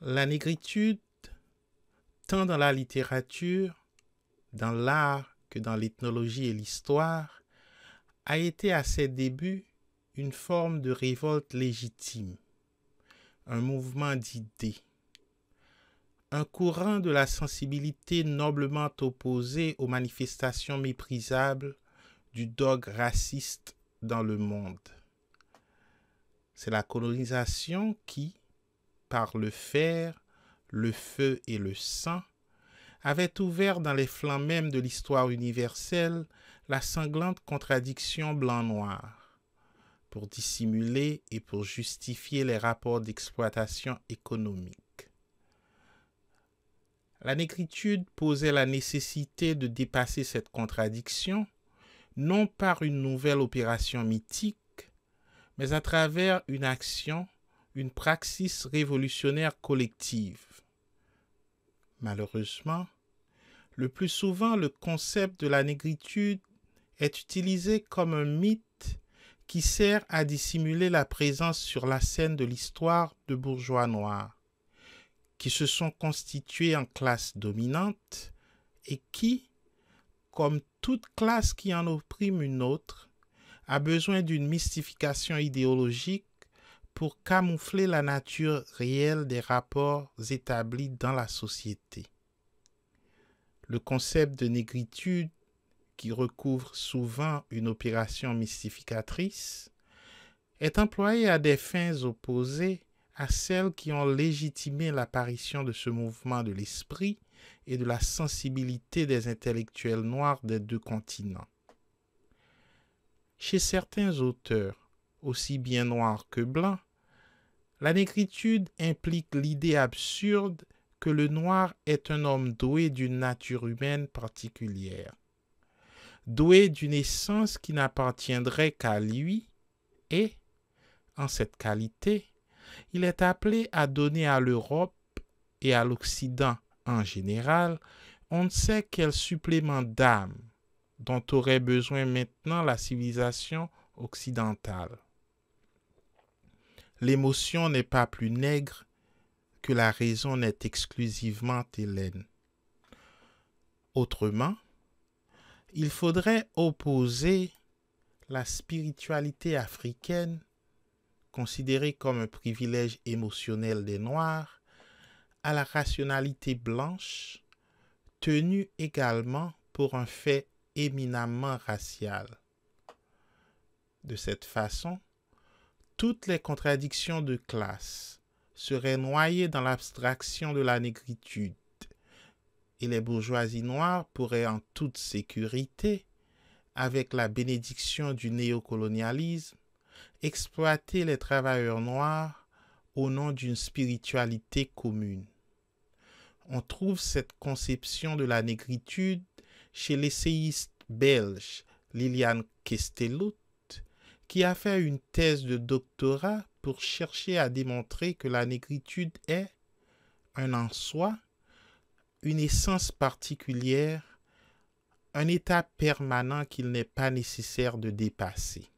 La négritude, tant dans la littérature, dans l'art que dans l'ethnologie et l'histoire, a été à ses débuts une forme de révolte légitime, un mouvement d'idées, un courant de la sensibilité noblement opposé aux manifestations méprisables du dogme raciste dans le monde. C'est la colonisation qui, par le fer, le feu et le sang, avait ouvert dans les flancs mêmes de l'histoire universelle la sanglante contradiction blanc-noir pour dissimuler et pour justifier les rapports d'exploitation économique. La négritude posait la nécessité de dépasser cette contradiction, non par une nouvelle opération mythique, mais à travers une action, une praxis révolutionnaire collective. Malheureusement, le plus souvent le concept de la négritude est utilisé comme un mythe qui sert à dissimuler la présence sur la scène de l'histoire de bourgeois noirs, qui se sont constitués en classe dominante et qui, comme toute classe qui en opprime une autre, a besoin d'une mystification idéologique pour camoufler la nature réelle des rapports établis dans la société. Le concept de négritude qui recouvre souvent une opération mystificatrice, est employée à des fins opposées à celles qui ont légitimé l'apparition de ce mouvement de l'esprit et de la sensibilité des intellectuels noirs des deux continents. Chez certains auteurs, aussi bien noirs que blancs, la négritude implique l'idée absurde que le noir est un homme doué d'une nature humaine particulière doué d'une essence qui n'appartiendrait qu'à lui, et, en cette qualité, il est appelé à donner à l'Europe et à l'Occident en général, on ne sait quel supplément d'âme dont aurait besoin maintenant la civilisation occidentale. L'émotion n'est pas plus nègre que la raison n'est exclusivement hélène. Autrement, il faudrait opposer la spiritualité africaine, considérée comme un privilège émotionnel des Noirs, à la rationalité blanche, tenue également pour un fait éminemment racial. De cette façon, toutes les contradictions de classe seraient noyées dans l'abstraction de la négritude et les bourgeoisies noires pourraient en toute sécurité, avec la bénédiction du néocolonialisme, exploiter les travailleurs noirs au nom d'une spiritualité commune. On trouve cette conception de la négritude chez l'essayiste belge Liliane Kesteloot, qui a fait une thèse de doctorat pour chercher à démontrer que la négritude est, un en soi, une essence particulière, un état permanent qu'il n'est pas nécessaire de dépasser.